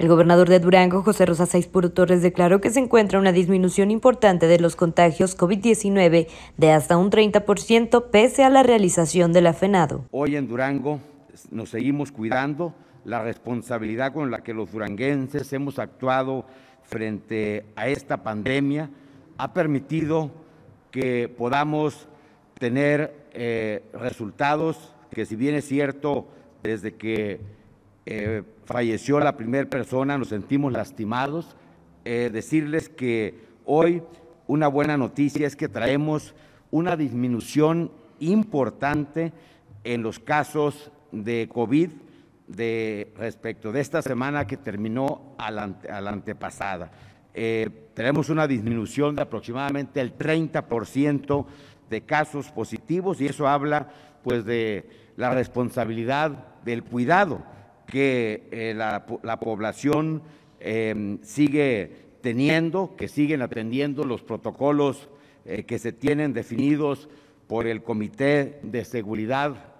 El gobernador de Durango, José Rosa Puro Torres, declaró que se encuentra una disminución importante de los contagios COVID-19 de hasta un 30% pese a la realización del afenado. Hoy en Durango nos seguimos cuidando. La responsabilidad con la que los duranguenses hemos actuado frente a esta pandemia ha permitido que podamos tener eh, resultados que si bien es cierto, desde que eh, falleció la primera persona, nos sentimos lastimados. Eh, decirles que hoy una buena noticia es que traemos una disminución importante en los casos de COVID respecto de esta semana que terminó a la, antepasada. Eh, tenemos una disminución de aproximadamente el 30% de casos positivos y eso habla pues de la responsabilidad del cuidado que eh, la, población em, sigue teniendo, que siguen atendiendo los protocolos eh, que se tienen definidos por el Comité de Seguridad